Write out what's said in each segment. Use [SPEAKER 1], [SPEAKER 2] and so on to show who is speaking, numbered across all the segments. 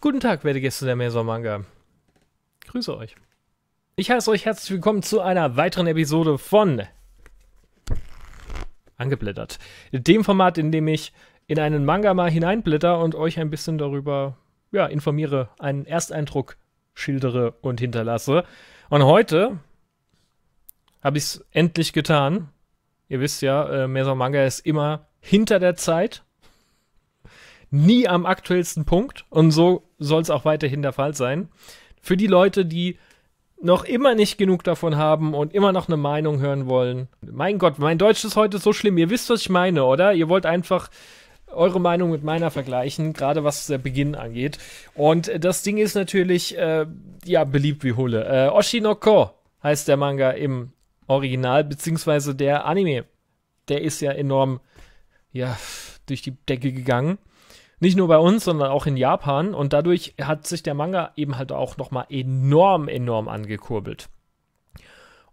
[SPEAKER 1] Guten Tag, werte Gäste der Mesomanga. Grüße euch. Ich heiße euch herzlich willkommen zu einer weiteren Episode von Angeblättert. Dem Format, in dem ich in einen Manga mal hineinblätter und euch ein bisschen darüber ja, informiere, einen Ersteindruck schildere und hinterlasse. Und heute habe ich es endlich getan. Ihr wisst ja, äh, Mesomanga ist immer hinter der Zeit nie am aktuellsten Punkt und so soll es auch weiterhin der Fall sein. Für die Leute, die noch immer nicht genug davon haben und immer noch eine Meinung hören wollen. Mein Gott, mein Deutsch ist heute so schlimm. Ihr wisst, was ich meine, oder? Ihr wollt einfach eure Meinung mit meiner vergleichen, gerade was der Beginn angeht. Und äh, das Ding ist natürlich, äh, ja, beliebt wie Hulle. Äh, Oshinoko heißt der Manga im Original, beziehungsweise der Anime. Der ist ja enorm, ja, durch die Decke gegangen. Nicht nur bei uns, sondern auch in Japan. Und dadurch hat sich der Manga eben halt auch nochmal enorm, enorm angekurbelt.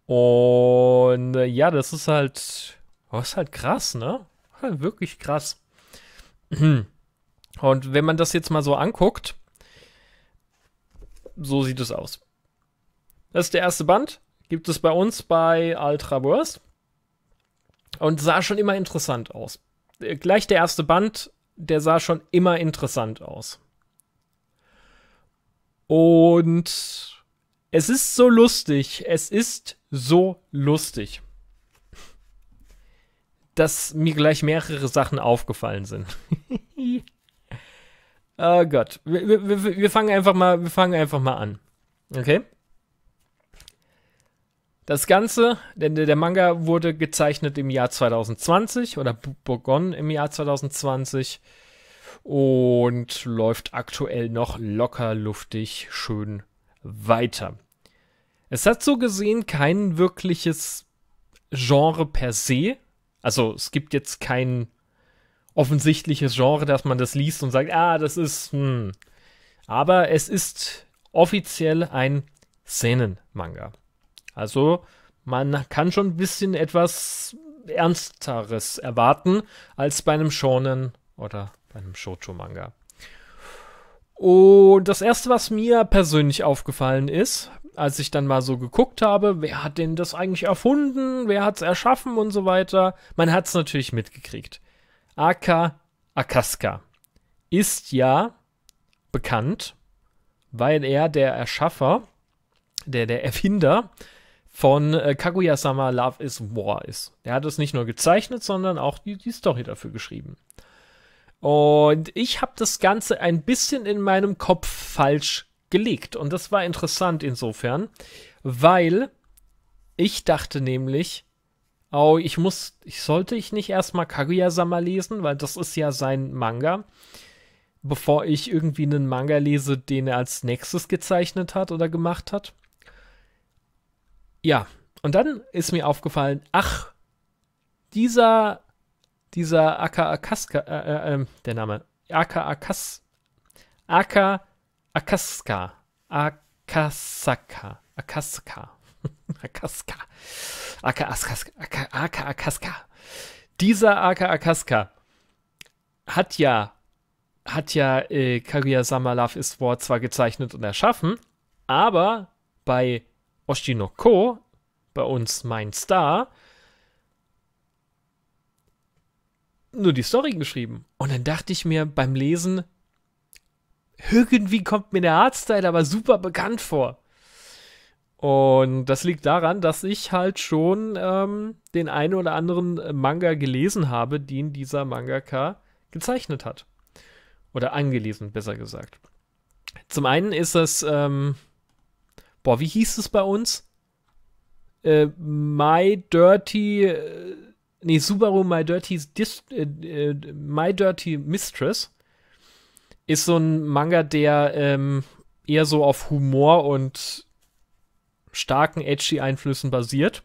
[SPEAKER 1] Und äh, ja, das ist halt, oh, ist halt krass, ne? Halt wirklich krass. Und wenn man das jetzt mal so anguckt, so sieht es aus. Das ist der erste Band. Gibt es bei uns bei Ultraverse. Und sah schon immer interessant aus. Äh, gleich der erste Band der sah schon immer interessant aus. Und es ist so lustig, es ist so lustig, dass mir gleich mehrere Sachen aufgefallen sind. oh Gott, wir, wir, wir fangen einfach mal, wir fangen einfach mal an. Okay? Das Ganze, denn der Manga wurde gezeichnet im Jahr 2020 oder begonnen im Jahr 2020 und läuft aktuell noch locker, luftig, schön weiter. Es hat so gesehen kein wirkliches Genre per se. Also es gibt jetzt kein offensichtliches Genre, dass man das liest und sagt, ah, das ist. Hm. Aber es ist offiziell ein Szenen-Manga. Also man kann schon ein bisschen etwas Ernsteres erwarten als bei einem Shonen oder bei einem Shoujo-Manga. Und das erste, was mir persönlich aufgefallen ist, als ich dann mal so geguckt habe, wer hat denn das eigentlich erfunden, wer hat es erschaffen und so weiter, man hat es natürlich mitgekriegt. Aka Akaska ist ja bekannt, weil er der Erschaffer, der, der Erfinder von äh, Kaguya-sama Love is War ist. Er hat es nicht nur gezeichnet, sondern auch die, die Story dafür geschrieben. Und ich habe das Ganze ein bisschen in meinem Kopf falsch gelegt. Und das war interessant insofern, weil ich dachte nämlich, oh, ich muss, ich sollte ich nicht erstmal Kaguya-sama lesen, weil das ist ja sein Manga, bevor ich irgendwie einen Manga lese, den er als nächstes gezeichnet hat oder gemacht hat. Ja, und dann ist mir aufgefallen, ach, dieser, dieser Aka Akaska, äh, äh, ähm, der Name, Aka Akas, Aka Akaska, Akasaka, Akaska, Akaska, Aka Akaska, Aka Akaska. Dieser Aka Akaska hat ja, hat ja äh, Kaguya Sama Love is War zwar gezeichnet und erschaffen, aber bei Oshinoko, bei uns mein Star, nur die Story geschrieben. Und dann dachte ich mir beim Lesen, irgendwie kommt mir der Artstyle aber super bekannt vor. Und das liegt daran, dass ich halt schon ähm, den einen oder anderen Manga gelesen habe, den dieser Mangaka gezeichnet hat. Oder angelesen, besser gesagt. Zum einen ist das ähm, boah, wie hieß es bei uns? Äh, my Dirty, äh, nee, Subaru My Dirty, äh, äh, My Dirty Mistress ist so ein Manga, der ähm, eher so auf Humor und starken edgy Einflüssen basiert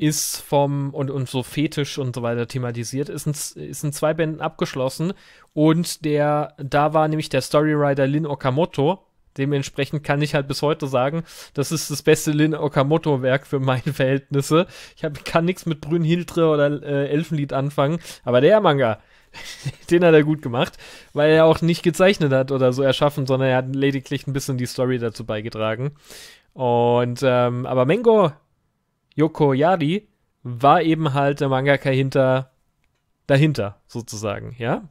[SPEAKER 1] ist vom und, und so fetisch und so weiter thematisiert, ist in, ist in zwei Bänden abgeschlossen und der, da war nämlich der Storywriter Lin Okamoto Dementsprechend kann ich halt bis heute sagen, das ist das beste Lin Okamoto-Werk für meine Verhältnisse. Ich hab, kann nichts mit Brünnhildre oder äh, Elfenlied anfangen, aber der Manga, den hat er gut gemacht, weil er auch nicht gezeichnet hat oder so erschaffen, sondern er hat lediglich ein bisschen die Story dazu beigetragen. Und ähm, aber Mengo Yoko Yari war eben halt der Mangaka hinter dahinter sozusagen, ja.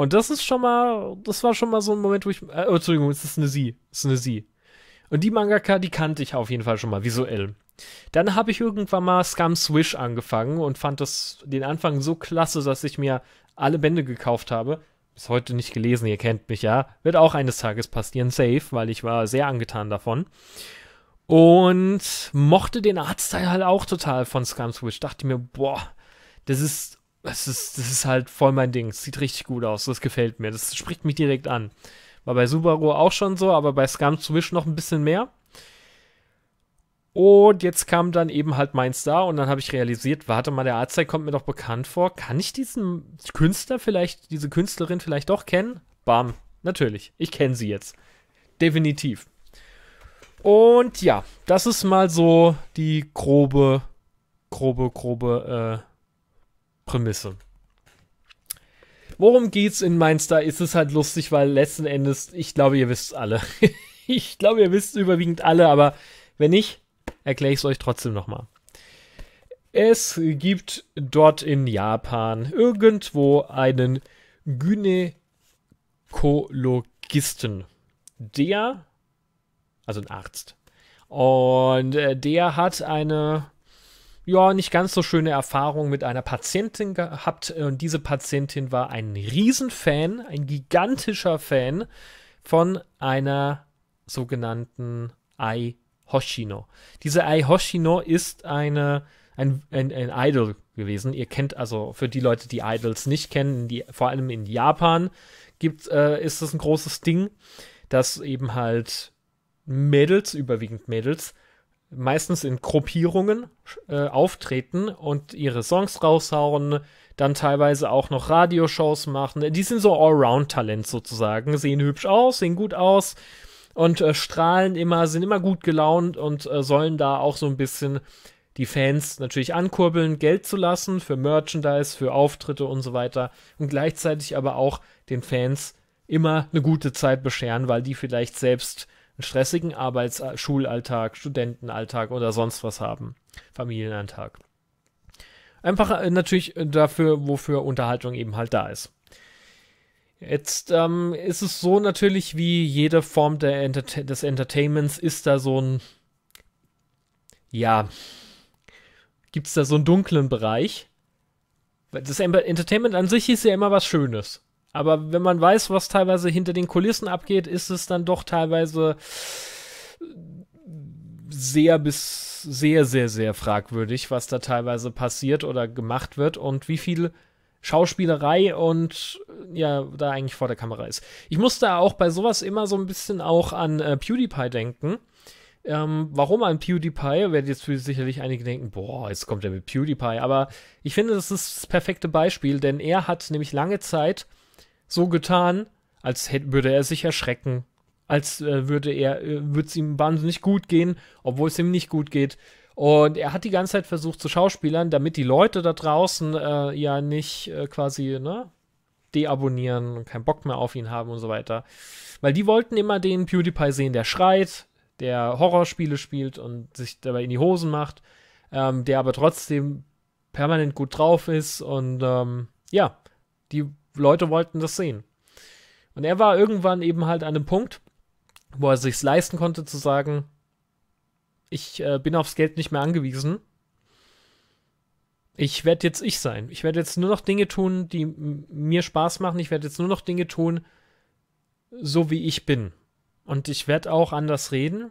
[SPEAKER 1] Und das ist schon mal, das war schon mal so ein Moment, wo ich, äh, oh, Entschuldigung, es ist eine Sie, es ist eine Sie. Und die Mangaka, die kannte ich auf jeden Fall schon mal visuell. Dann habe ich irgendwann mal Scum Swish angefangen und fand das den Anfang so klasse, dass ich mir alle Bände gekauft habe. Bis heute nicht gelesen, ihr kennt mich ja. Wird auch eines Tages passieren, safe, weil ich war sehr angetan davon. Und mochte den Artstyle halt auch total von Scum Swish. Dachte mir, boah, das ist das ist, das ist halt voll mein Ding. sieht richtig gut aus. Das gefällt mir. Das spricht mich direkt an. War bei Subaru auch schon so, aber bei Scum Swish noch ein bisschen mehr. Und jetzt kam dann eben halt mein Star und dann habe ich realisiert, warte mal, der Arzt kommt mir doch bekannt vor. Kann ich diesen Künstler vielleicht, diese Künstlerin vielleicht doch kennen? Bam, natürlich. Ich kenne sie jetzt. Definitiv. Und ja, das ist mal so die grobe, grobe, grobe äh, Prämisse. Worum geht's in Mindstar? Ist es halt lustig, weil letzten Endes, ich glaube, ihr wisst alle. ich glaube, ihr wisst überwiegend alle, aber wenn nicht, erkläre ich es euch trotzdem nochmal. Es gibt dort in Japan irgendwo einen Gynäkologisten, der, also ein Arzt, und äh, der hat eine ja, nicht ganz so schöne Erfahrung mit einer Patientin gehabt. Und diese Patientin war ein Riesenfan, ein gigantischer Fan von einer sogenannten Ai Hoshino. Diese Ai Hoshino ist eine, ein, ein, ein Idol gewesen. Ihr kennt also für die Leute, die Idols nicht kennen, die, vor allem in Japan gibt, äh, ist das ein großes Ding, dass eben halt Mädels, überwiegend Mädels, meistens in Gruppierungen äh, auftreten und ihre Songs raushauen, dann teilweise auch noch Radioshows machen. Die sind so Allround-Talent sozusagen, sehen hübsch aus, sehen gut aus und äh, strahlen immer, sind immer gut gelaunt und äh, sollen da auch so ein bisschen die Fans natürlich ankurbeln, Geld zu lassen für Merchandise, für Auftritte und so weiter und gleichzeitig aber auch den Fans immer eine gute Zeit bescheren, weil die vielleicht selbst einen stressigen Arbeits-, Schulalltag, Studentenalltag oder sonst was haben. Familienalltag. Einfach äh, natürlich äh, dafür, wofür Unterhaltung eben halt da ist. Jetzt ähm, ist es so natürlich, wie jede Form Enter des Entertainments ist da so ein, ja, gibt es da so einen dunklen Bereich. Das Entertainment an sich ist ja immer was Schönes. Aber wenn man weiß, was teilweise hinter den Kulissen abgeht, ist es dann doch teilweise äh, sehr bis sehr, sehr, sehr fragwürdig, was da teilweise passiert oder gemacht wird und wie viel Schauspielerei und äh, ja, da eigentlich vor der Kamera ist. Ich muss da auch bei sowas immer so ein bisschen auch an äh, PewDiePie denken. Ähm, warum an PewDiePie? Werden jetzt sicherlich einige denken, boah, jetzt kommt er mit PewDiePie. Aber ich finde, das ist das perfekte Beispiel, denn er hat nämlich lange Zeit so getan, als hätte, würde er sich erschrecken, als äh, würde er, äh, würde es ihm wahnsinnig gut gehen, obwohl es ihm nicht gut geht. Und er hat die ganze Zeit versucht zu schauspielern, damit die Leute da draußen äh, ja nicht äh, quasi, ne, deabonnieren und keinen Bock mehr auf ihn haben und so weiter. Weil die wollten immer den PewDiePie sehen, der schreit, der Horrorspiele spielt und sich dabei in die Hosen macht, ähm, der aber trotzdem permanent gut drauf ist und ähm, ja, die Leute wollten das sehen. Und er war irgendwann eben halt an einem Punkt, wo er sich's leisten konnte zu sagen, ich äh, bin aufs Geld nicht mehr angewiesen. Ich werde jetzt ich sein. Ich werde jetzt nur noch Dinge tun, die mir Spaß machen. Ich werde jetzt nur noch Dinge tun, so wie ich bin. Und ich werde auch anders reden.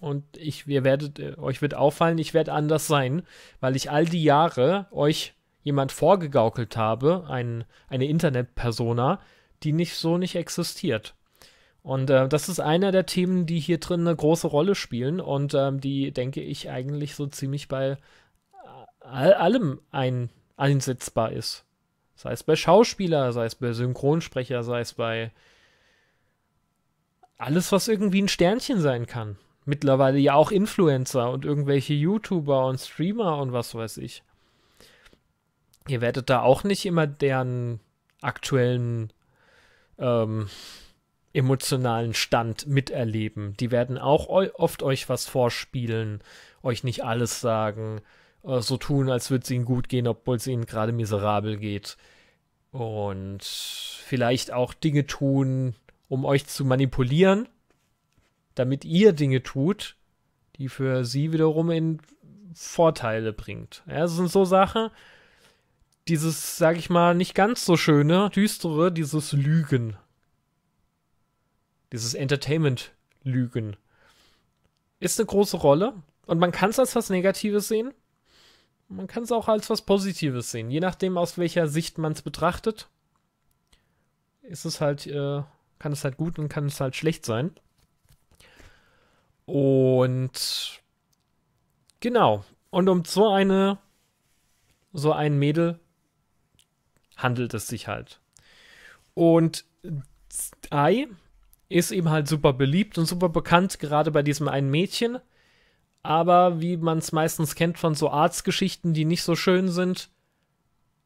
[SPEAKER 1] Und ich, ihr werdet, äh, euch wird auffallen, ich werde anders sein, weil ich all die Jahre euch jemand vorgegaukelt habe, ein, eine Internet-Persona, die nicht so nicht existiert. Und äh, das ist einer der Themen, die hier drin eine große Rolle spielen und ähm, die, denke ich, eigentlich so ziemlich bei äh, all, allem ein, einsetzbar ist. Sei es bei Schauspieler, sei es bei Synchronsprecher, sei es bei alles, was irgendwie ein Sternchen sein kann. Mittlerweile ja auch Influencer und irgendwelche YouTuber und Streamer und was weiß ich ihr werdet da auch nicht immer deren aktuellen ähm, emotionalen Stand miterleben. Die werden auch eu oft euch was vorspielen, euch nicht alles sagen, äh, so tun, als würde es ihnen gut gehen, obwohl es ihnen gerade miserabel geht. Und vielleicht auch Dinge tun, um euch zu manipulieren, damit ihr Dinge tut, die für sie wiederum in Vorteile bringt. Ja, das sind so Sachen, dieses, sag ich mal, nicht ganz so schöne, düstere, dieses Lügen. Dieses Entertainment-Lügen. Ist eine große Rolle. Und man kann es als was Negatives sehen. Man kann es auch als was Positives sehen. Je nachdem, aus welcher Sicht man es betrachtet, ist es halt, äh, kann es halt gut und kann es halt schlecht sein. Und genau. Und um so eine, so ein Mädel handelt es sich halt. Und Ai ist eben halt super beliebt und super bekannt, gerade bei diesem einen Mädchen. Aber wie man es meistens kennt von so Arztgeschichten, die nicht so schön sind,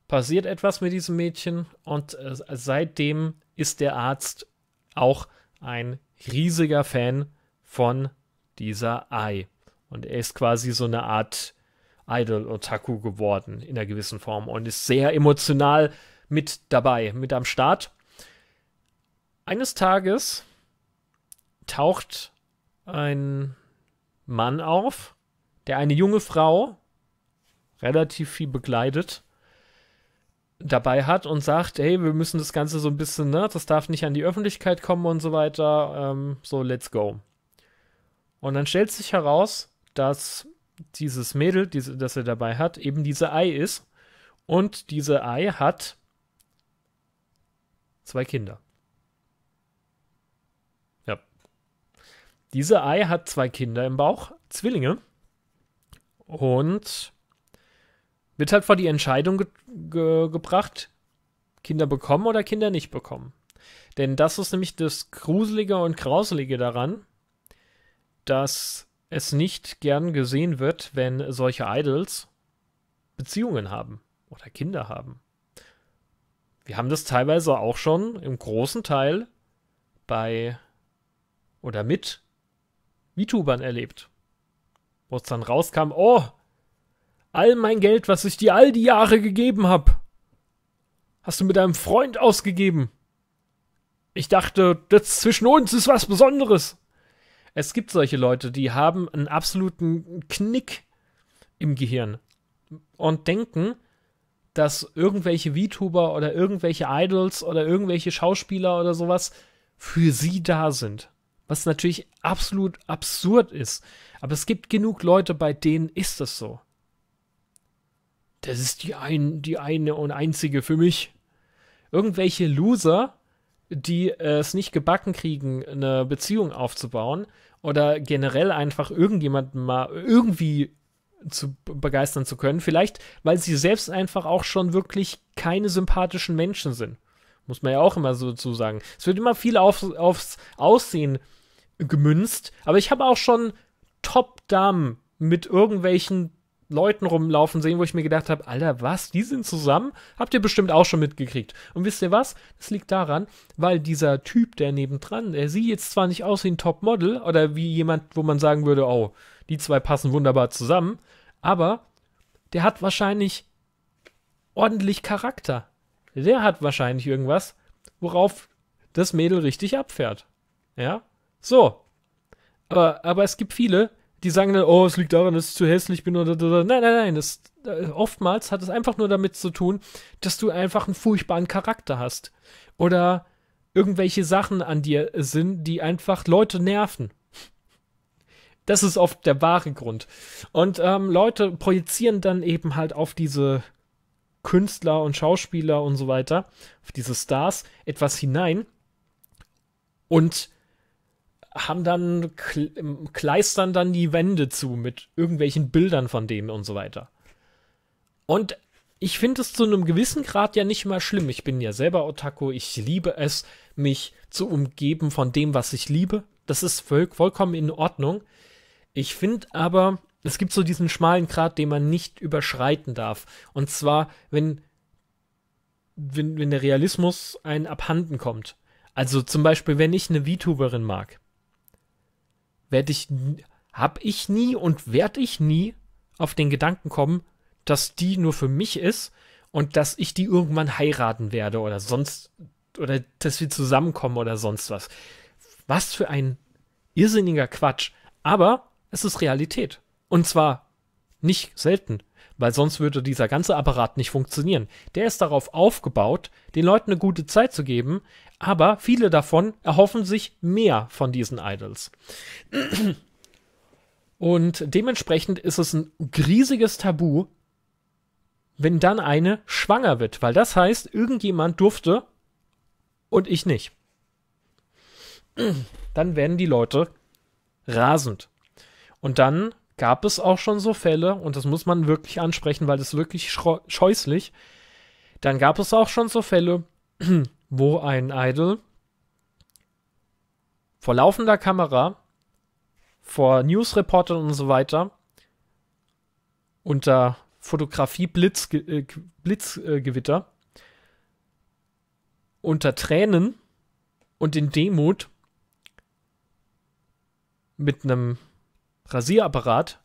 [SPEAKER 1] passiert etwas mit diesem Mädchen und äh, seitdem ist der Arzt auch ein riesiger Fan von dieser Ai. Und er ist quasi so eine Art Idol-Otaku geworden in einer gewissen Form und ist sehr emotional mit dabei, mit am Start. Eines Tages taucht ein Mann auf, der eine junge Frau relativ viel begleitet dabei hat und sagt, hey, wir müssen das Ganze so ein bisschen, ne, das darf nicht an die Öffentlichkeit kommen und so weiter, ähm, so let's go. Und dann stellt sich heraus, dass dieses Mädel, diese, das er dabei hat, eben diese Ei ist. Und diese Ei hat zwei Kinder. Ja. Diese Ei hat zwei Kinder im Bauch, Zwillinge. Und wird halt vor die Entscheidung ge ge gebracht, Kinder bekommen oder Kinder nicht bekommen. Denn das ist nämlich das Gruselige und Grauselige daran, dass es nicht gern gesehen wird, wenn solche Idols Beziehungen haben oder Kinder haben. Wir haben das teilweise auch schon im großen Teil bei oder mit VTubern erlebt. Wo es dann rauskam, oh, all mein Geld, was ich dir all die Jahre gegeben habe, hast du mit deinem Freund ausgegeben. Ich dachte, das zwischen uns ist was Besonderes. Es gibt solche Leute, die haben einen absoluten Knick im Gehirn und denken, dass irgendwelche VTuber oder irgendwelche Idols oder irgendwelche Schauspieler oder sowas für sie da sind. Was natürlich absolut absurd ist. Aber es gibt genug Leute, bei denen ist das so. Das ist die, ein, die eine und einzige für mich. Irgendwelche Loser, die äh, es nicht gebacken kriegen, eine Beziehung aufzubauen, oder generell einfach irgendjemanden mal irgendwie zu begeistern zu können. Vielleicht, weil sie selbst einfach auch schon wirklich keine sympathischen Menschen sind. Muss man ja auch immer so zu sagen. Es wird immer viel auf, aufs Aussehen gemünzt, aber ich habe auch schon Top-Damen mit irgendwelchen Leuten rumlaufen sehen, wo ich mir gedacht habe, Alter, was? Die sind zusammen? Habt ihr bestimmt auch schon mitgekriegt. Und wisst ihr was? Das liegt daran, weil dieser Typ, der nebendran, der sieht jetzt zwar nicht aus wie ein Topmodel oder wie jemand, wo man sagen würde, oh, die zwei passen wunderbar zusammen, aber der hat wahrscheinlich ordentlich Charakter. Der hat wahrscheinlich irgendwas, worauf das Mädel richtig abfährt. Ja? So. Aber, aber es gibt viele, die sagen dann, oh, es liegt daran, dass ich zu hässlich bin oder, oder. nein, nein, nein. Das, äh, oftmals hat es einfach nur damit zu tun, dass du einfach einen furchtbaren Charakter hast. Oder irgendwelche Sachen an dir sind, die einfach Leute nerven. Das ist oft der wahre Grund. Und ähm, Leute projizieren dann eben halt auf diese Künstler und Schauspieler und so weiter, auf diese Stars etwas hinein und haben dann, ähm, kleistern dann die Wände zu mit irgendwelchen Bildern von dem und so weiter. Und ich finde es zu einem gewissen Grad ja nicht mal schlimm. Ich bin ja selber Otaku. Ich liebe es, mich zu umgeben von dem, was ich liebe. Das ist voll, vollkommen in Ordnung. Ich finde aber, es gibt so diesen schmalen Grad, den man nicht überschreiten darf. Und zwar, wenn, wenn, wenn der Realismus einen abhanden kommt. Also zum Beispiel, wenn ich eine VTuberin mag werde ich, hab ich nie und werde ich nie auf den Gedanken kommen, dass die nur für mich ist und dass ich die irgendwann heiraten werde oder sonst oder dass wir zusammenkommen oder sonst was. Was für ein irrsinniger Quatsch. Aber es ist Realität. Und zwar nicht selten weil sonst würde dieser ganze Apparat nicht funktionieren. Der ist darauf aufgebaut, den Leuten eine gute Zeit zu geben, aber viele davon erhoffen sich mehr von diesen Idols. Und dementsprechend ist es ein riesiges Tabu, wenn dann eine schwanger wird, weil das heißt, irgendjemand durfte und ich nicht. Dann werden die Leute rasend. Und dann gab es auch schon so Fälle, und das muss man wirklich ansprechen, weil das ist wirklich scheußlich, dann gab es auch schon so Fälle, wo ein Idol vor laufender Kamera, vor Newsreportern und so weiter unter Fotografie-Blitzgewitter, äh, -Blitz, Blitzgewitter, äh, unter Tränen und in Demut mit einem Rasierapparat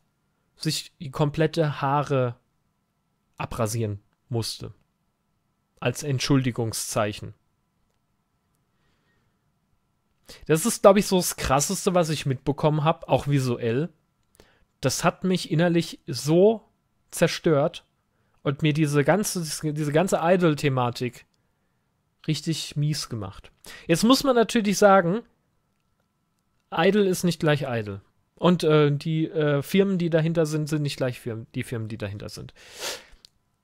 [SPEAKER 1] sich die komplette Haare abrasieren musste. Als Entschuldigungszeichen. Das ist, glaube ich, so das Krasseste, was ich mitbekommen habe, auch visuell. Das hat mich innerlich so zerstört und mir diese ganze, diese ganze Idol-Thematik richtig mies gemacht. Jetzt muss man natürlich sagen, Idol ist nicht gleich Idol. Und äh, die äh, Firmen, die dahinter sind, sind nicht gleich Firmen, die Firmen, die dahinter sind.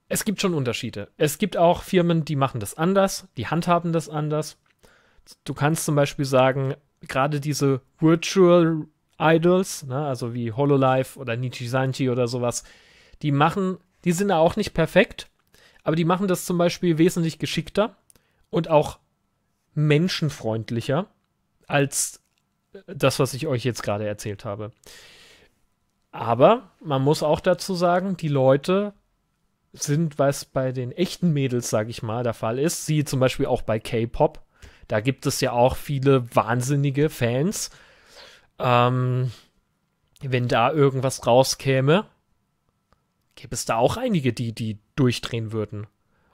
[SPEAKER 1] Es gibt schon Unterschiede. Es gibt auch Firmen, die machen das anders, die handhaben das anders. Du kannst zum Beispiel sagen, gerade diese Virtual Idols, ne, also wie Hololive oder Nichisanchi oder sowas, die machen, die sind auch nicht perfekt, aber die machen das zum Beispiel wesentlich geschickter und auch menschenfreundlicher als das, was ich euch jetzt gerade erzählt habe. Aber man muss auch dazu sagen, die Leute sind, was bei den echten Mädels, sag ich mal, der Fall ist, sie zum Beispiel auch bei K-Pop, da gibt es ja auch viele wahnsinnige Fans. Ähm, wenn da irgendwas rauskäme, gäbe es da auch einige, die, die durchdrehen würden.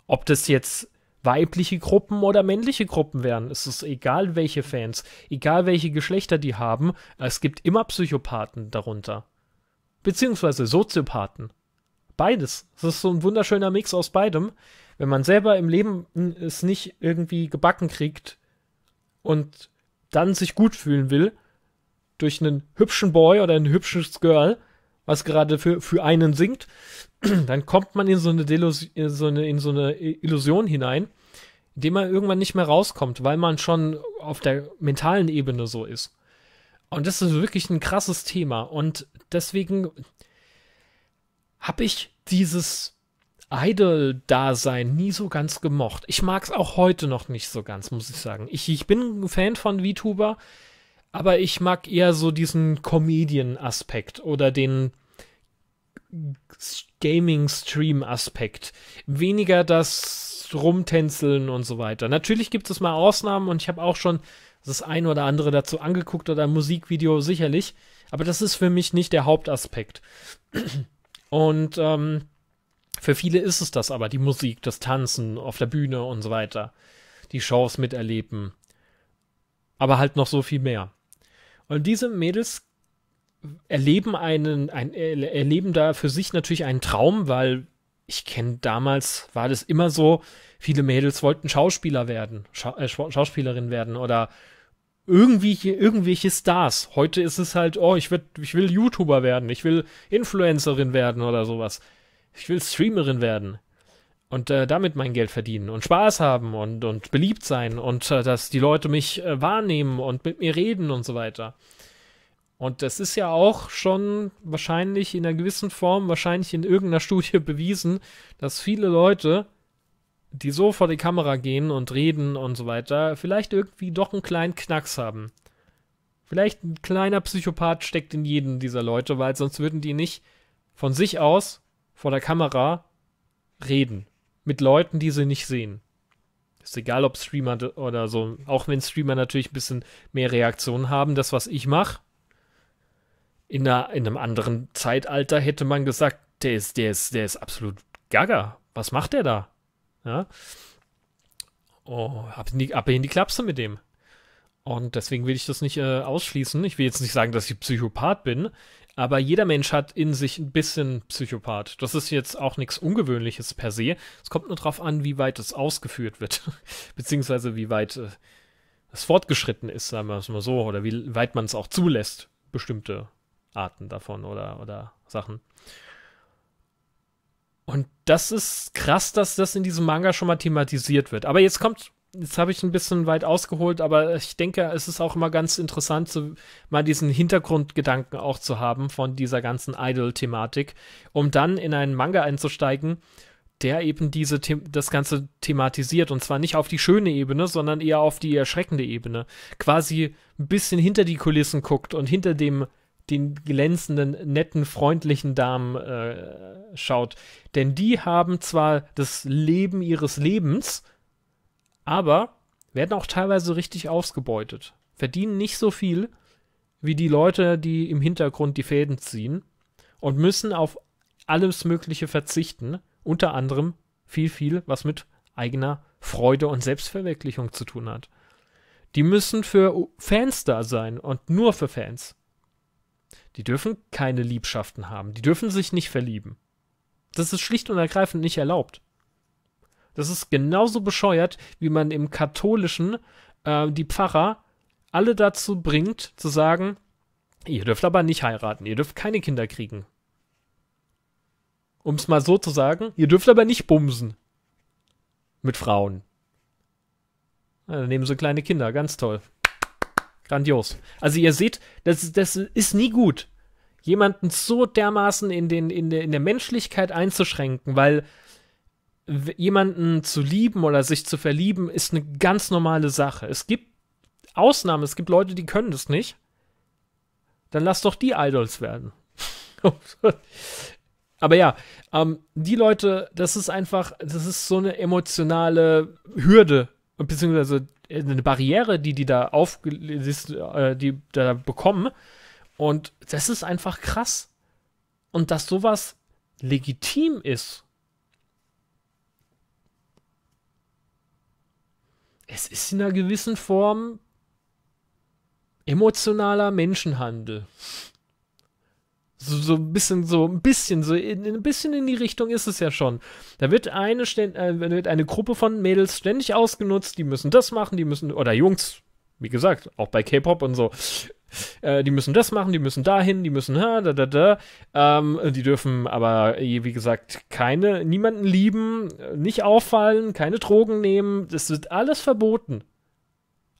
[SPEAKER 1] Ob das jetzt weibliche Gruppen oder männliche Gruppen werden. Es ist egal, welche Fans, egal welche Geschlechter die haben, es gibt immer Psychopathen darunter. Beziehungsweise Soziopathen. Beides. Es ist so ein wunderschöner Mix aus beidem. Wenn man selber im Leben es nicht irgendwie gebacken kriegt und dann sich gut fühlen will, durch einen hübschen Boy oder ein hübsches Girl, was gerade für, für einen singt, dann kommt man in so eine, Delus in so eine, in so eine Illusion hinein, dem man irgendwann nicht mehr rauskommt, weil man schon auf der mentalen Ebene so ist. Und das ist wirklich ein krasses Thema. Und deswegen habe ich dieses Idol-Dasein nie so ganz gemocht. Ich mag es auch heute noch nicht so ganz, muss ich sagen. Ich, ich bin ein Fan von VTuber, aber ich mag eher so diesen Comedian-Aspekt oder den Gaming-Stream-Aspekt. Weniger das rumtänzeln und so weiter. Natürlich gibt es mal Ausnahmen und ich habe auch schon das ein oder andere dazu angeguckt oder ein Musikvideo sicherlich, aber das ist für mich nicht der Hauptaspekt. Und ähm, für viele ist es das aber, die Musik, das Tanzen auf der Bühne und so weiter, die Shows miterleben, aber halt noch so viel mehr. Und diese Mädels erleben einen, ein, erleben da für sich natürlich einen Traum, weil ich kenne damals, war das immer so, viele Mädels wollten Schauspieler werden, Scha äh, Schauspielerin werden oder irgendwelche, irgendwelche Stars. Heute ist es halt, oh, ich, werd, ich will YouTuber werden, ich will Influencerin werden oder sowas. Ich will Streamerin werden und äh, damit mein Geld verdienen und Spaß haben und, und beliebt sein und äh, dass die Leute mich äh, wahrnehmen und mit mir reden und so weiter. Und das ist ja auch schon wahrscheinlich in einer gewissen Form, wahrscheinlich in irgendeiner Studie bewiesen, dass viele Leute, die so vor die Kamera gehen und reden und so weiter, vielleicht irgendwie doch einen kleinen Knacks haben. Vielleicht ein kleiner Psychopath steckt in jedem dieser Leute, weil sonst würden die nicht von sich aus vor der Kamera reden. Mit Leuten, die sie nicht sehen. Ist egal, ob Streamer oder so. Auch wenn Streamer natürlich ein bisschen mehr Reaktionen haben. Das, was ich mache, in, einer, in einem anderen Zeitalter hätte man gesagt, der ist, der ist, der ist absolut gaga. Was macht der da? Ja. Oh, ab in, die, ab in die Klapse mit dem. Und deswegen will ich das nicht äh, ausschließen. Ich will jetzt nicht sagen, dass ich Psychopath bin, aber jeder Mensch hat in sich ein bisschen Psychopath. Das ist jetzt auch nichts Ungewöhnliches per se. Es kommt nur darauf an, wie weit es ausgeführt wird, beziehungsweise wie weit äh, es fortgeschritten ist, sagen wir es mal so, oder wie weit man es auch zulässt, bestimmte Arten davon oder, oder Sachen. Und das ist krass, dass das in diesem Manga schon mal thematisiert wird. Aber jetzt kommt, jetzt habe ich ein bisschen weit ausgeholt, aber ich denke, es ist auch immer ganz interessant, zu, mal diesen Hintergrundgedanken auch zu haben von dieser ganzen Idol-Thematik, um dann in einen Manga einzusteigen, der eben diese The das Ganze thematisiert. Und zwar nicht auf die schöne Ebene, sondern eher auf die erschreckende Ebene. Quasi ein bisschen hinter die Kulissen guckt und hinter dem den glänzenden, netten, freundlichen Damen äh, schaut. Denn die haben zwar das Leben ihres Lebens, aber werden auch teilweise richtig ausgebeutet. Verdienen nicht so viel wie die Leute, die im Hintergrund die Fäden ziehen und müssen auf alles Mögliche verzichten. Unter anderem viel, viel, was mit eigener Freude und Selbstverwirklichung zu tun hat. Die müssen für Fans da sein und nur für Fans. Die dürfen keine Liebschaften haben. Die dürfen sich nicht verlieben. Das ist schlicht und ergreifend nicht erlaubt. Das ist genauso bescheuert, wie man im Katholischen äh, die Pfarrer alle dazu bringt, zu sagen, ihr dürft aber nicht heiraten, ihr dürft keine Kinder kriegen. Um es mal so zu sagen, ihr dürft aber nicht bumsen. Mit Frauen. dann nehmen sie kleine Kinder, ganz toll. Grandios. Also ihr seht, das, das ist nie gut, jemanden so dermaßen in, den, in, de, in der Menschlichkeit einzuschränken, weil jemanden zu lieben oder sich zu verlieben ist eine ganz normale Sache. Es gibt Ausnahmen, es gibt Leute, die können das nicht. Dann lass doch die Idols werden. Aber ja, ähm, die Leute, das ist einfach, das ist so eine emotionale Hürde, beziehungsweise äh, eine Barriere, die die da aufgelistet, äh, die da bekommen. Und das ist einfach krass. Und dass sowas legitim ist. Es ist in einer gewissen Form emotionaler Menschenhandel. So, so ein bisschen, so ein bisschen, so in, ein bisschen in die Richtung ist es ja schon. Da wird eine, äh, wird eine Gruppe von Mädels ständig ausgenutzt, die müssen das machen, die müssen, oder Jungs, wie gesagt, auch bei K-Pop und so, äh, die müssen das machen, die müssen dahin, die müssen da, da, da, da. Ähm, die dürfen aber, äh, wie gesagt, keine, niemanden lieben, äh, nicht auffallen, keine Drogen nehmen. Das wird alles verboten.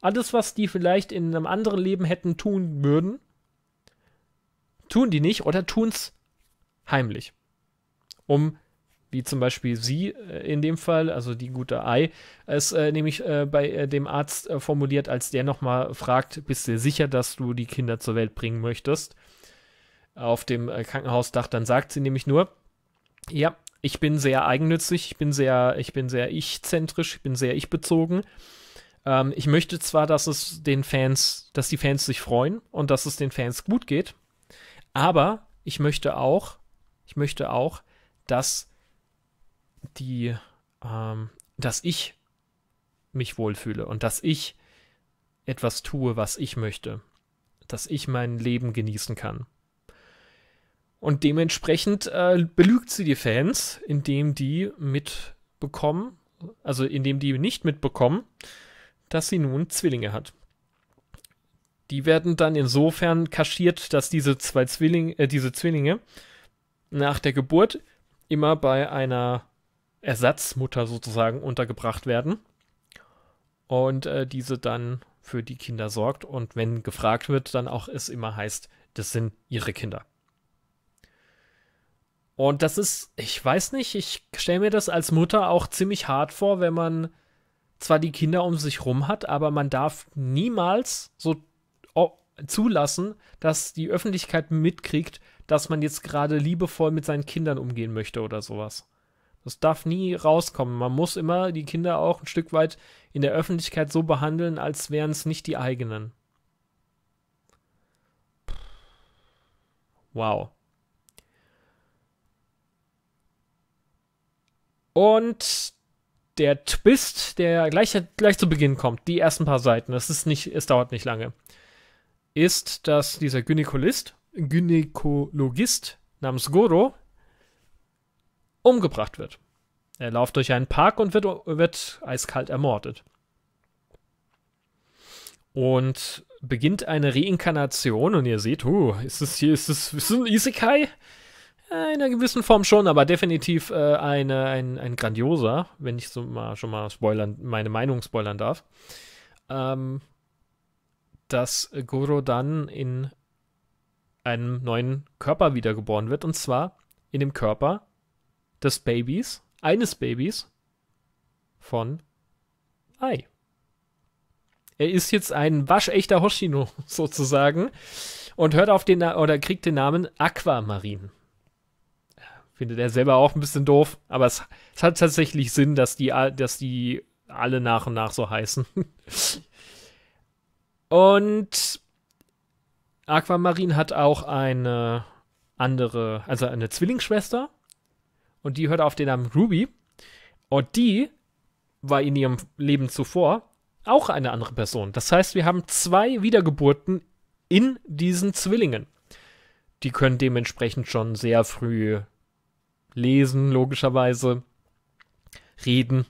[SPEAKER 1] Alles, was die vielleicht in einem anderen Leben hätten tun würden, tun die nicht oder tun es heimlich. Um, wie zum Beispiel sie äh, in dem Fall, also die gute Ei, es äh, nämlich äh, bei äh, dem Arzt äh, formuliert, als der nochmal fragt, bist du sicher, dass du die Kinder zur Welt bringen möchtest? Auf dem äh, Krankenhausdach, dann sagt sie nämlich nur, ja, ich bin sehr eigennützig, ich bin sehr, ich bin sehr ich-zentrisch, ich bin sehr ich-bezogen ähm, ich möchte zwar, dass es den Fans, dass die Fans sich freuen und dass es den Fans gut geht aber ich möchte auch, ich möchte auch, dass die, ähm, dass ich mich wohlfühle und dass ich etwas tue, was ich möchte, dass ich mein Leben genießen kann. Und dementsprechend äh, belügt sie die Fans, indem die mitbekommen, also indem die nicht mitbekommen, dass sie nun Zwillinge hat die werden dann insofern kaschiert, dass diese zwei Zwilling, äh, diese Zwillinge nach der Geburt immer bei einer Ersatzmutter sozusagen untergebracht werden und äh, diese dann für die Kinder sorgt und wenn gefragt wird, dann auch es immer heißt, das sind ihre Kinder. Und das ist, ich weiß nicht, ich stelle mir das als Mutter auch ziemlich hart vor, wenn man zwar die Kinder um sich rum hat, aber man darf niemals so zulassen, dass die Öffentlichkeit mitkriegt, dass man jetzt gerade liebevoll mit seinen Kindern umgehen möchte oder sowas. Das darf nie rauskommen. Man muss immer die Kinder auch ein Stück weit in der Öffentlichkeit so behandeln, als wären es nicht die eigenen. Wow. Und der Twist, der gleich, gleich zu Beginn kommt, die ersten paar Seiten, das ist nicht, es dauert nicht lange ist, dass dieser Gynäkolist, Gynäkologist namens Goro umgebracht wird. Er läuft durch einen Park und wird, wird eiskalt ermordet. Und beginnt eine Reinkarnation und ihr seht, huh, ist es hier, ist es, ist ein Isekai? In einer gewissen Form schon, aber definitiv äh, eine, ein, ein grandioser, wenn ich so mal schon mal spoilern, meine Meinung spoilern darf. Ähm, dass Goro dann in einem neuen Körper wiedergeboren wird. Und zwar in dem Körper des Babys, eines Babys von Ai. Er ist jetzt ein waschechter Hoshino sozusagen und hört auf den oder kriegt den Namen Aquamarin. Findet er selber auch ein bisschen doof, aber es, es hat tatsächlich Sinn, dass die, dass die alle nach und nach so heißen. Und Aquamarin hat auch eine andere, also eine Zwillingsschwester. Und die hört auf den Namen Ruby. Und die war in ihrem Leben zuvor auch eine andere Person. Das heißt, wir haben zwei Wiedergeburten in diesen Zwillingen. Die können dementsprechend schon sehr früh lesen, logischerweise, reden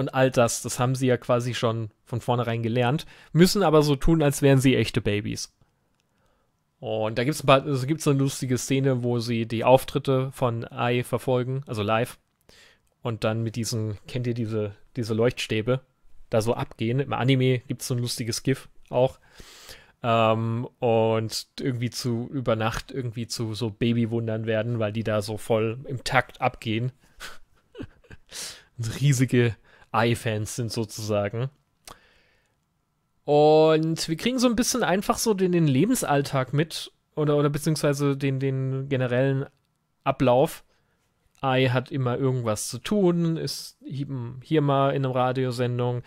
[SPEAKER 1] und all das. Das haben sie ja quasi schon von vornherein gelernt, müssen aber so tun, als wären sie echte Babys. Und da gibt es also eine lustige Szene, wo sie die Auftritte von Ai verfolgen, also live. Und dann mit diesen, kennt ihr diese, diese Leuchtstäbe, da so abgehen. Im Anime gibt es so ein lustiges GIF auch. Ähm, und irgendwie zu über Nacht irgendwie zu so Babywundern werden, weil die da so voll im Takt abgehen. riesige eye fans sind sozusagen. Und wir kriegen so ein bisschen einfach so den, den Lebensalltag mit oder, oder beziehungsweise den, den generellen Ablauf. Ei hat immer irgendwas zu tun, ist hier mal in einer Radiosendung,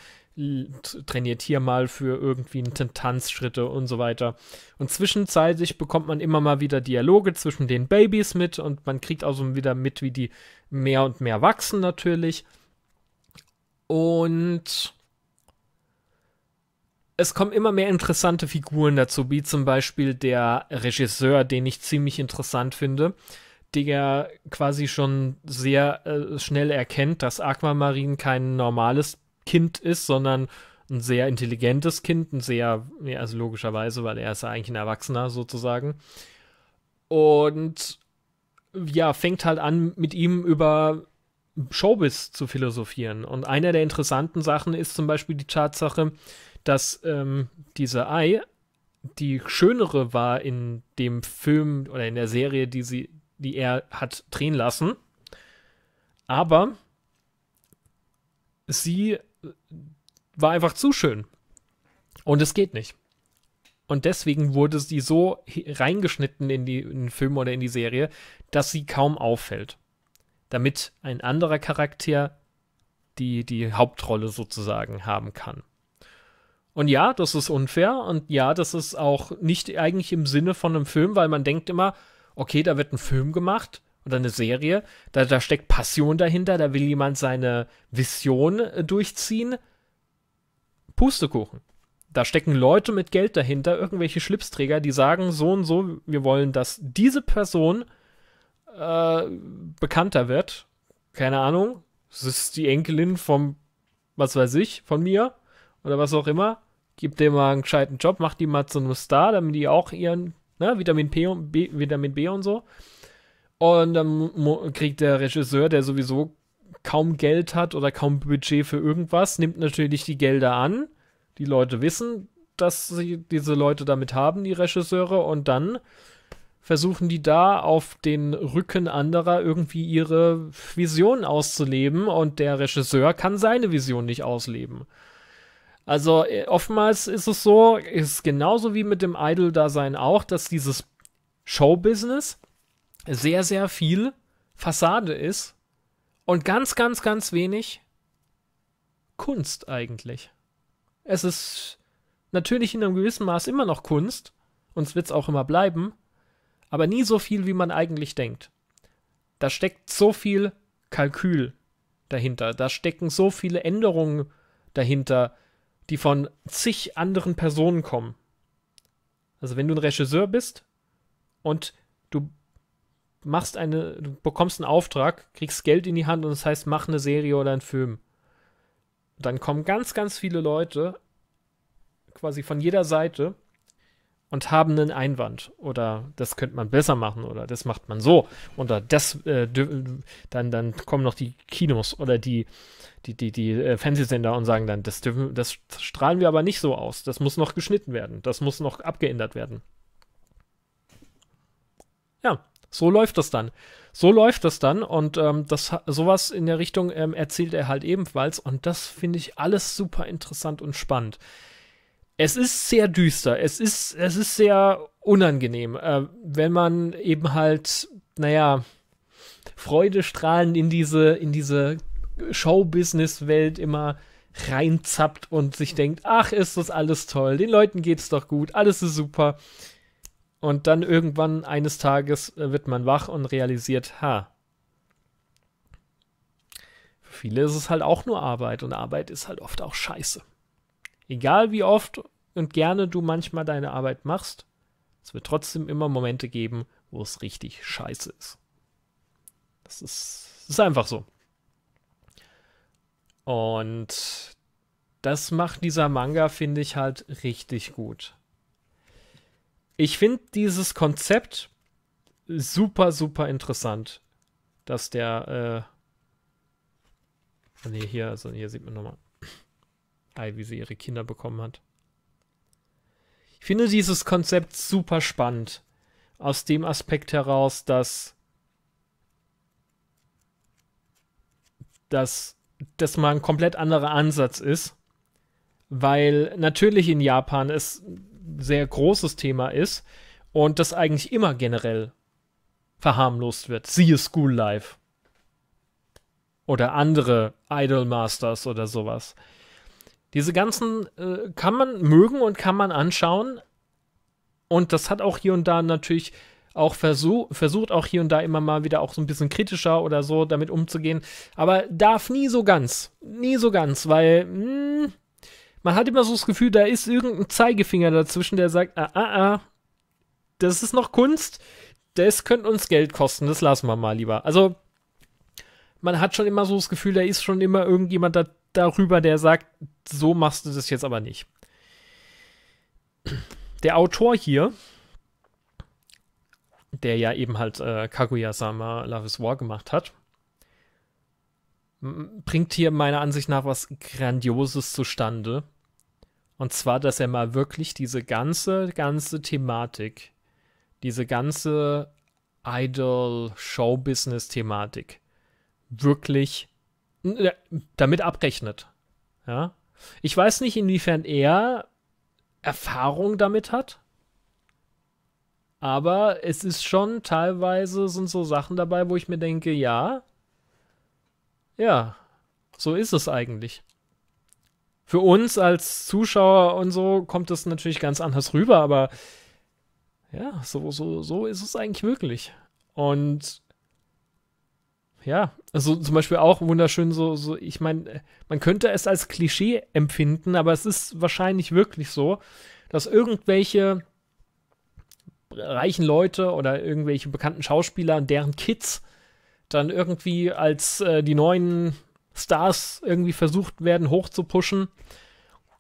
[SPEAKER 1] trainiert hier mal für irgendwie einen Tanzschritte und so weiter. Und zwischenzeitlich bekommt man immer mal wieder Dialoge zwischen den Babys mit und man kriegt auch so wieder mit, wie die mehr und mehr wachsen natürlich. Und es kommen immer mehr interessante Figuren dazu, wie zum Beispiel der Regisseur, den ich ziemlich interessant finde, der quasi schon sehr äh, schnell erkennt, dass Aquamarine kein normales Kind ist, sondern ein sehr intelligentes Kind, ein sehr, ja, also logischerweise, weil er ist ja eigentlich ein Erwachsener sozusagen. Und ja, fängt halt an, mit ihm über Showbiz zu philosophieren. Und einer der interessanten Sachen ist zum Beispiel die Tatsache, dass ähm, diese Ei die schönere war in dem Film oder in der Serie, die sie, die er hat drehen lassen. Aber sie war einfach zu schön. Und es geht nicht. Und deswegen wurde sie so reingeschnitten in, die, in den Film oder in die Serie, dass sie kaum auffällt damit ein anderer Charakter die, die Hauptrolle sozusagen haben kann. Und ja, das ist unfair und ja, das ist auch nicht eigentlich im Sinne von einem Film, weil man denkt immer, okay, da wird ein Film gemacht oder eine Serie, da, da steckt Passion dahinter, da will jemand seine Vision äh, durchziehen. Pustekuchen. Da stecken Leute mit Geld dahinter, irgendwelche Schlipsträger, die sagen so und so, wir wollen, dass diese Person äh, bekannter wird. Keine Ahnung. Es ist die Enkelin vom, was weiß ich, von mir oder was auch immer. Gib dem mal einen gescheiten Job, mach die mal zu einem Star, damit die auch ihren ne, Vitamin, P und B, Vitamin B und so. Und dann kriegt der Regisseur, der sowieso kaum Geld hat oder kaum Budget für irgendwas, nimmt natürlich die Gelder an. Die Leute wissen, dass sie diese Leute damit haben, die Regisseure, und dann versuchen die da auf den Rücken anderer irgendwie ihre Vision auszuleben und der Regisseur kann seine Vision nicht ausleben. Also äh, oftmals ist es so, ist genauso wie mit dem Idol-Dasein auch, dass dieses Showbusiness sehr, sehr viel Fassade ist und ganz, ganz, ganz wenig Kunst eigentlich. Es ist natürlich in einem gewissen Maß immer noch Kunst und es wird es auch immer bleiben, aber nie so viel, wie man eigentlich denkt. Da steckt so viel Kalkül dahinter, da stecken so viele Änderungen dahinter, die von zig anderen Personen kommen. Also wenn du ein Regisseur bist und du machst eine, du bekommst einen Auftrag, kriegst Geld in die Hand und es das heißt, mach eine Serie oder einen Film. Dann kommen ganz, ganz viele Leute quasi von jeder Seite und haben einen Einwand oder das könnte man besser machen oder das macht man so oder das äh, dann dann kommen noch die Kinos oder die die die die äh, Fernsehsender und sagen dann das dürfen das strahlen wir aber nicht so aus das muss noch geschnitten werden das muss noch abgeändert werden ja so läuft das dann so läuft das dann und ähm, das sowas in der Richtung ähm, erzählt er halt ebenfalls und das finde ich alles super interessant und spannend es ist sehr düster, es ist, es ist sehr unangenehm, äh, wenn man eben halt, naja, freudestrahlend in diese, in diese Showbusiness-Welt immer reinzappt und sich denkt, ach, ist das alles toll, den Leuten geht's doch gut, alles ist super. Und dann irgendwann eines Tages äh, wird man wach und realisiert, ha. Für viele ist es halt auch nur Arbeit und Arbeit ist halt oft auch scheiße. Egal wie oft und gerne du manchmal deine Arbeit machst, es wird trotzdem immer Momente geben, wo es richtig scheiße ist. Das ist, das ist einfach so. Und das macht dieser Manga, finde ich, halt richtig gut. Ich finde dieses Konzept super, super interessant, dass der. Äh, oh nee, hier, also hier sieht man nochmal. Ei, wie sie ihre Kinder bekommen hat. Ich finde dieses Konzept super spannend. Aus dem Aspekt heraus, dass, dass das mal ein komplett anderer Ansatz ist. Weil natürlich in Japan es ein sehr großes Thema ist und das eigentlich immer generell verharmlost wird. Siehe School Life. Oder andere Idol Masters oder sowas. Diese ganzen äh, kann man mögen und kann man anschauen. Und das hat auch hier und da natürlich auch versuch, versucht, auch hier und da immer mal wieder auch so ein bisschen kritischer oder so damit umzugehen. Aber darf nie so ganz. Nie so ganz, weil mh, hm, man hat immer so das Gefühl, da ist irgendein Zeigefinger dazwischen, der sagt, ah, ah, ah, das ist noch Kunst, das könnte uns Geld kosten, das lassen wir mal lieber. Also man hat schon immer so das Gefühl, da ist schon immer irgendjemand da darüber, der sagt, so machst du das jetzt aber nicht. Der Autor hier, der ja eben halt äh, Kaguya-sama Love is War gemacht hat, bringt hier meiner Ansicht nach was Grandioses zustande. Und zwar, dass er mal wirklich diese ganze, ganze Thematik, diese ganze Idol-Show-Business-Thematik wirklich äh, damit abrechnet. Ja. Ich weiß nicht, inwiefern er Erfahrung damit hat. Aber es ist schon teilweise sind so Sachen dabei, wo ich mir denke, ja, ja, so ist es eigentlich. Für uns als Zuschauer und so kommt es natürlich ganz anders rüber, aber ja, so, so, so ist es eigentlich wirklich. Und ja, also zum Beispiel auch wunderschön so, so ich meine, äh, man könnte es als Klischee empfinden, aber es ist wahrscheinlich wirklich so, dass irgendwelche reichen Leute oder irgendwelche bekannten Schauspieler und deren Kids dann irgendwie als äh, die neuen Stars irgendwie versucht werden hochzupuschen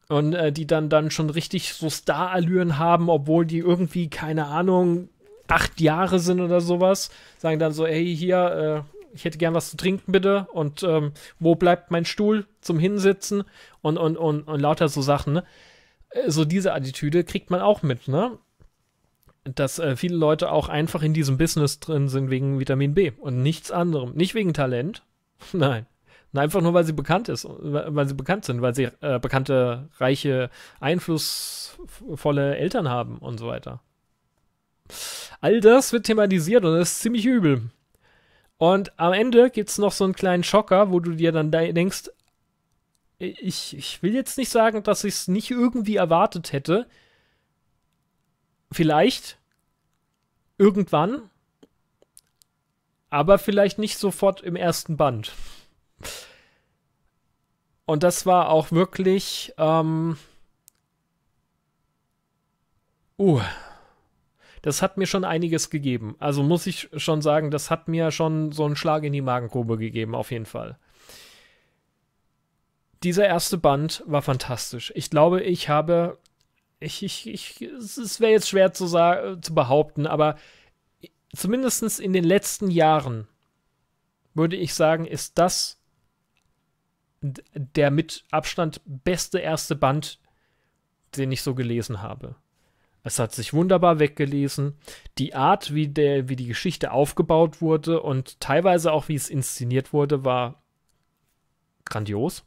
[SPEAKER 1] und äh, die dann dann schon richtig so Starallüren haben, obwohl die irgendwie keine Ahnung acht Jahre sind oder sowas, sagen dann so, hey, hier, äh, ich hätte gern was zu trinken, bitte. Und ähm, wo bleibt mein Stuhl zum Hinsitzen? Und, und, und, und lauter so Sachen. Ne? Äh, so diese Attitüde kriegt man auch mit, ne? Dass äh, viele Leute auch einfach in diesem Business drin sind wegen Vitamin B und nichts anderem. Nicht wegen Talent. Nein. Einfach nur, weil sie bekannt ist, weil sie bekannt sind, weil sie äh, bekannte, reiche, einflussvolle Eltern haben und so weiter. All das wird thematisiert und das ist ziemlich übel. Und am Ende gibt es noch so einen kleinen Schocker, wo du dir dann denkst, ich, ich will jetzt nicht sagen, dass ich es nicht irgendwie erwartet hätte. Vielleicht. Irgendwann. Aber vielleicht nicht sofort im ersten Band. Und das war auch wirklich. Ähm, uh, das hat mir schon einiges gegeben. Also muss ich schon sagen, das hat mir schon so einen Schlag in die Magengrube gegeben, auf jeden Fall. Dieser erste Band war fantastisch. Ich glaube, ich habe. Ich, ich, ich, es wäre jetzt schwer zu, sagen, zu behaupten, aber zumindest in den letzten Jahren würde ich sagen, ist das der mit Abstand beste erste Band, den ich so gelesen habe. Es hat sich wunderbar weggelesen. Die Art, wie, der, wie die Geschichte aufgebaut wurde und teilweise auch, wie es inszeniert wurde, war grandios.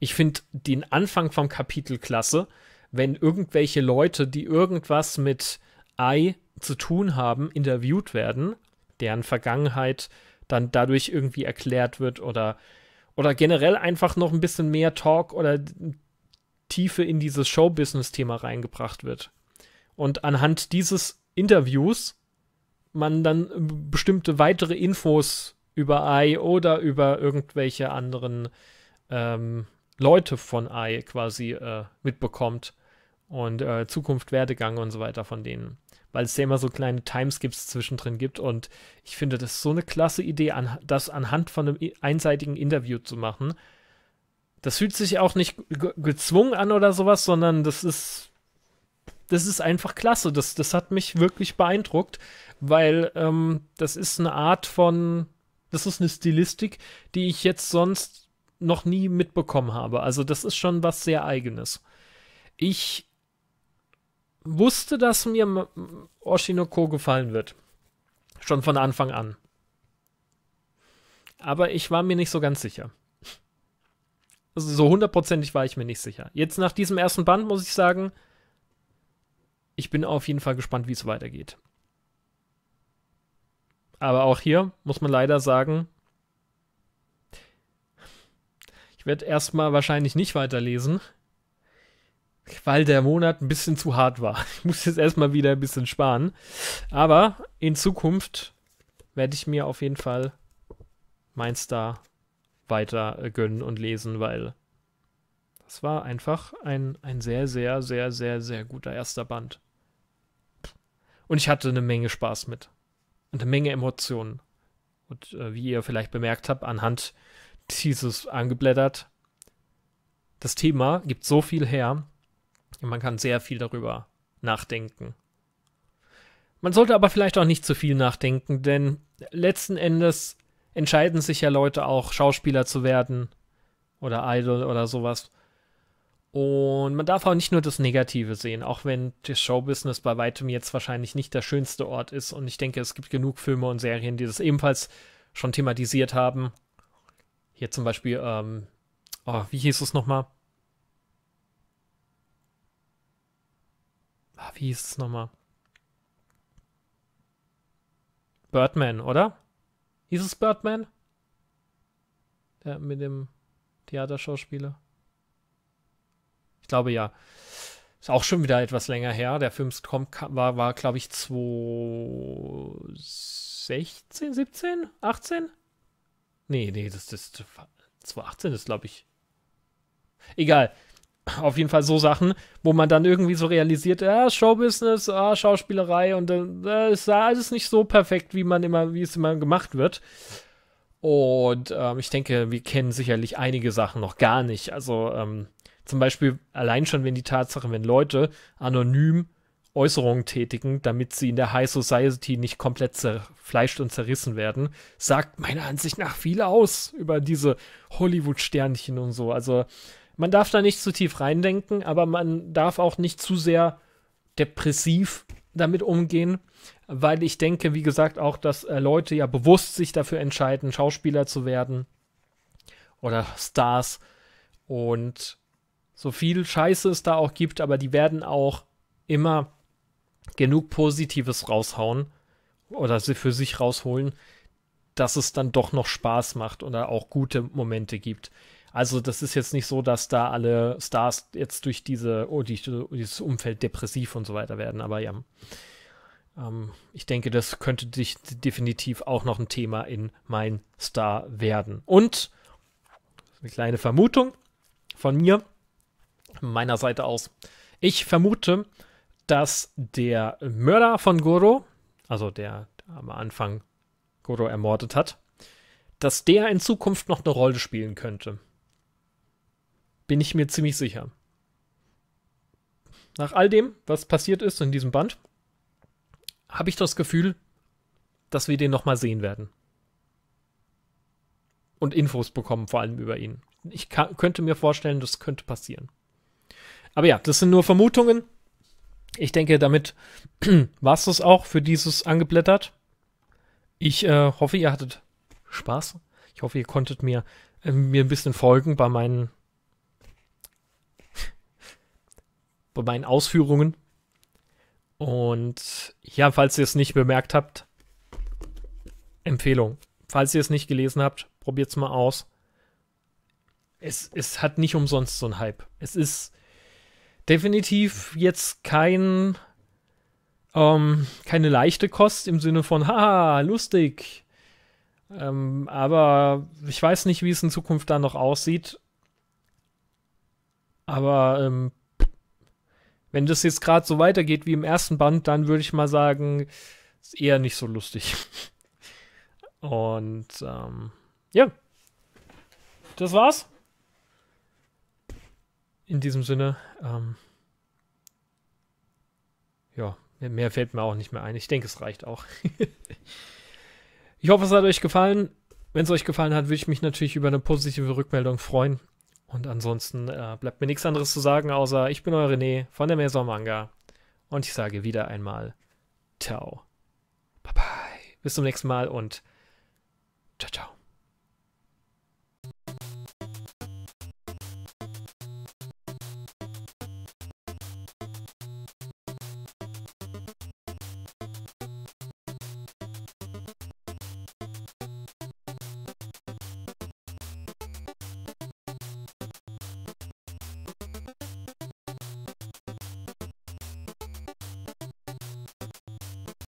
[SPEAKER 1] Ich finde den Anfang vom Kapitel klasse, wenn irgendwelche Leute, die irgendwas mit Ei zu tun haben, interviewt werden, deren Vergangenheit dann dadurch irgendwie erklärt wird oder, oder generell einfach noch ein bisschen mehr Talk oder Tiefe in dieses Showbusiness-Thema reingebracht wird. Und anhand dieses Interviews man dann äh, bestimmte weitere Infos über AI oder über irgendwelche anderen ähm, Leute von AI quasi äh, mitbekommt und äh, Zukunft, Werdegang und so weiter von denen. Weil es ja immer so kleine Timeskips zwischendrin gibt und ich finde das so eine klasse Idee, an, das anhand von einem einseitigen Interview zu machen, das fühlt sich auch nicht gezwungen an oder sowas, sondern das ist. Das ist einfach klasse. Das, das hat mich wirklich beeindruckt, weil ähm, das ist eine Art von. Das ist eine Stilistik, die ich jetzt sonst noch nie mitbekommen habe. Also, das ist schon was sehr Eigenes. Ich wusste, dass mir Oshinoko gefallen wird. Schon von Anfang an. Aber ich war mir nicht so ganz sicher. Also so hundertprozentig war ich mir nicht sicher. Jetzt nach diesem ersten Band muss ich sagen, ich bin auf jeden Fall gespannt, wie es weitergeht. Aber auch hier muss man leider sagen, ich werde erstmal wahrscheinlich nicht weiterlesen, weil der Monat ein bisschen zu hart war. Ich muss jetzt erstmal wieder ein bisschen sparen. Aber in Zukunft werde ich mir auf jeden Fall mein Star weiter äh, gönnen und lesen, weil das war einfach ein, ein sehr, sehr, sehr, sehr, sehr guter erster Band. Und ich hatte eine Menge Spaß mit. eine Menge Emotionen. Und äh, wie ihr vielleicht bemerkt habt, anhand dieses angeblättert, das Thema gibt so viel her. Und man kann sehr viel darüber nachdenken. Man sollte aber vielleicht auch nicht zu viel nachdenken, denn letzten Endes entscheiden sich ja Leute auch, Schauspieler zu werden oder Idol oder sowas. Und man darf auch nicht nur das Negative sehen, auch wenn das Showbusiness bei weitem jetzt wahrscheinlich nicht der schönste Ort ist. Und ich denke, es gibt genug Filme und Serien, die das ebenfalls schon thematisiert haben. Hier zum Beispiel, ähm, oh, wie hieß es nochmal? Ah, wie hieß es nochmal? Birdman, oder? Hieß es Birdman? Der mit dem Theaterschauspieler? Ich glaube ja. Ist auch schon wieder etwas länger her. Der Film war, war glaube ich, 2016, 17, 18? Nee, nee, das ist 2018 ist, glaube ich. Egal auf jeden Fall so Sachen, wo man dann irgendwie so realisiert, ja, Showbusiness, ah, Schauspielerei und dann äh, ist alles nicht so perfekt, wie man immer, wie es immer gemacht wird. Und ähm, ich denke, wir kennen sicherlich einige Sachen noch gar nicht. Also ähm, zum Beispiel allein schon, wenn die Tatsache, wenn Leute anonym Äußerungen tätigen, damit sie in der High Society nicht komplett zerfleischt und zerrissen werden, sagt meiner Ansicht nach viel aus über diese Hollywood-Sternchen und so. Also man darf da nicht zu tief reindenken, aber man darf auch nicht zu sehr depressiv damit umgehen, weil ich denke, wie gesagt, auch, dass äh, Leute ja bewusst sich dafür entscheiden, Schauspieler zu werden oder Stars und so viel Scheiße es da auch gibt, aber die werden auch immer genug Positives raushauen oder sie für sich rausholen, dass es dann doch noch Spaß macht oder auch gute Momente gibt. Also das ist jetzt nicht so, dass da alle Stars jetzt durch diese, oh, die, dieses Umfeld depressiv und so weiter werden, aber ja. Ähm, ich denke, das könnte dich definitiv auch noch ein Thema in mein Star werden. Und eine kleine Vermutung von mir, meiner Seite aus. Ich vermute, dass der Mörder von Goro, also der, der am Anfang Goro ermordet hat, dass der in Zukunft noch eine Rolle spielen könnte. Bin ich mir ziemlich sicher. Nach all dem, was passiert ist in diesem Band, habe ich das Gefühl, dass wir den nochmal sehen werden. Und Infos bekommen, vor allem über ihn. Ich kann, könnte mir vorstellen, das könnte passieren. Aber ja, das sind nur Vermutungen. Ich denke, damit war es das auch für dieses Angeblättert. Ich äh, hoffe, ihr hattet Spaß. Ich hoffe, ihr konntet mir, äh, mir ein bisschen folgen bei meinen bei meinen Ausführungen. Und ja, falls ihr es nicht bemerkt habt, Empfehlung. Falls ihr es nicht gelesen habt, probiert es mal aus. Es, es hat nicht umsonst so einen Hype. Es ist definitiv jetzt kein ähm, keine leichte Kost im Sinne von haha, lustig. Ähm, aber ich weiß nicht, wie es in Zukunft da noch aussieht. Aber ähm, wenn das jetzt gerade so weitergeht wie im ersten Band, dann würde ich mal sagen, ist eher nicht so lustig. Und ähm, ja, das war's. In diesem Sinne, ähm, ja, mehr fällt mir auch nicht mehr ein. Ich denke, es reicht auch. ich hoffe, es hat euch gefallen. Wenn es euch gefallen hat, würde ich mich natürlich über eine positive Rückmeldung freuen. Und ansonsten äh, bleibt mir nichts anderes zu sagen, außer ich bin euer René von der Maison Manga. Und ich sage wieder einmal Ciao. Bye bye. Bis zum nächsten Mal und ciao, ciao.